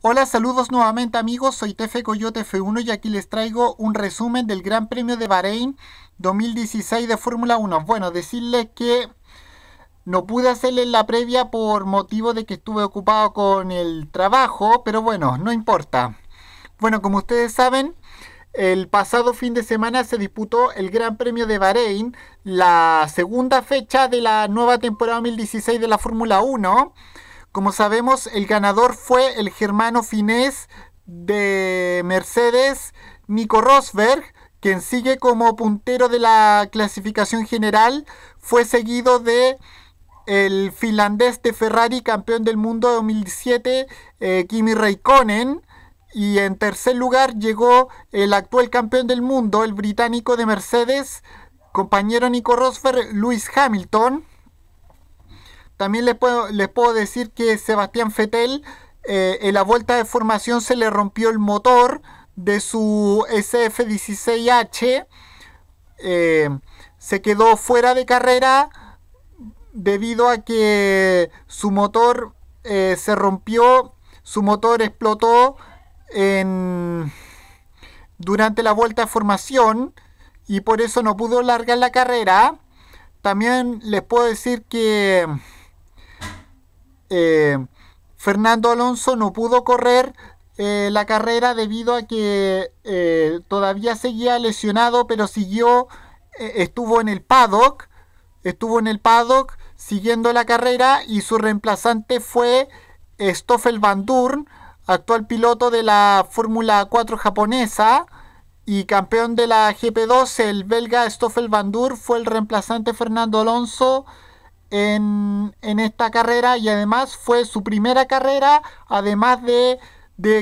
Hola, saludos nuevamente amigos, soy Tefe Coyote F1 y aquí les traigo un resumen del Gran Premio de Bahrein 2016 de Fórmula 1. Bueno, decirles que no pude hacerle la previa por motivo de que estuve ocupado con el trabajo, pero bueno, no importa. Bueno, como ustedes saben, el pasado fin de semana se disputó el Gran Premio de Bahrein, la segunda fecha de la nueva temporada 2016 de la Fórmula 1 como sabemos, el ganador fue el germano finés de Mercedes, Nico Rosberg, quien sigue como puntero de la clasificación general, fue seguido de el finlandés de Ferrari, campeón del mundo 2017, eh, Kimi Raikkonen. Y en tercer lugar llegó el actual campeón del mundo, el británico de Mercedes, compañero Nico Rosberg, Lewis Hamilton. También les puedo, les puedo decir que Sebastián Fettel eh, en la vuelta de formación se le rompió el motor de su SF16H. Eh, se quedó fuera de carrera debido a que su motor eh, se rompió, su motor explotó en, durante la vuelta de formación y por eso no pudo largar la carrera. También les puedo decir que eh, Fernando Alonso no pudo correr eh, la carrera debido a que eh, todavía seguía lesionado, pero siguió, estuvo en el paddock, estuvo en el paddock siguiendo la carrera y su reemplazante fue Stoffel Van actual piloto de la Fórmula 4 japonesa y campeón de la GP2, el belga Stoffel Van fue el reemplazante Fernando Alonso en, esta carrera y además fue su primera carrera, además de,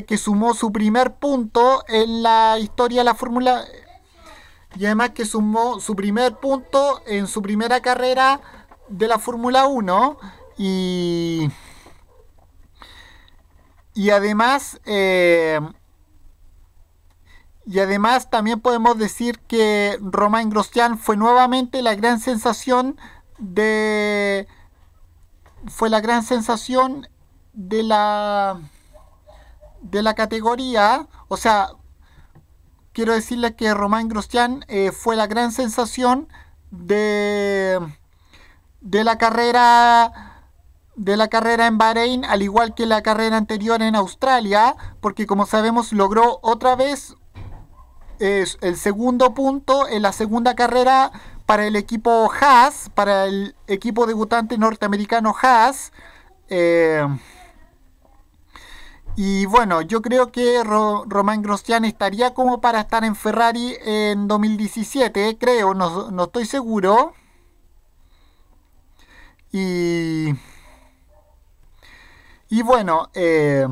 que sumó su primer punto en la historia de la Fórmula y además que sumó su primer punto en su primera carrera de la Fórmula 1 y, y además eh, y además también podemos decir que Romain Grosjean fue nuevamente la gran sensación de fue la gran sensación de la de la categoría, o sea, quiero decirle que Román Grosjean eh, fue la gran sensación de de la carrera de la carrera en Bahrein, al igual que la carrera anterior en Australia, porque como sabemos logró otra vez es eh, el segundo punto en la segunda carrera para el equipo Haas, para el equipo debutante norteamericano Haas. Eh, y bueno, yo creo que Romain Román Grosjean estaría como para estar en Ferrari en 2017, creo, no, no estoy seguro. Y, y bueno, eh,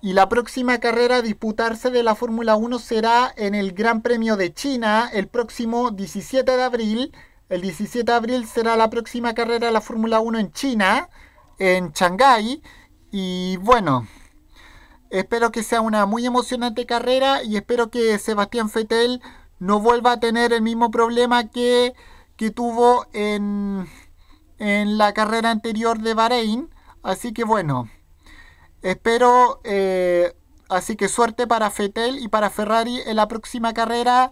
y la próxima carrera a disputarse de la Fórmula 1 será en el Gran Premio de China el próximo 17 de abril. El 17 de abril será la próxima carrera de la Fórmula 1 en China, en Shanghái. Y bueno, espero que sea una muy emocionante carrera y espero que Sebastián Fettel no vuelva a tener el mismo problema que, tuvo en, en la carrera anterior de Bahrein. Así que bueno. Espero, eh, así que suerte para Fetel y para Ferrari en la próxima carrera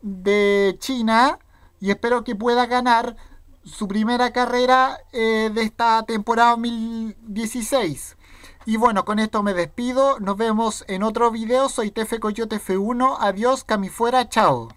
de China y espero que pueda ganar su primera carrera eh, de esta temporada 2016. Y bueno, con esto me despido. Nos vemos en otro video. Soy Tefe Coyote F1. Adiós, cami fuera, chao.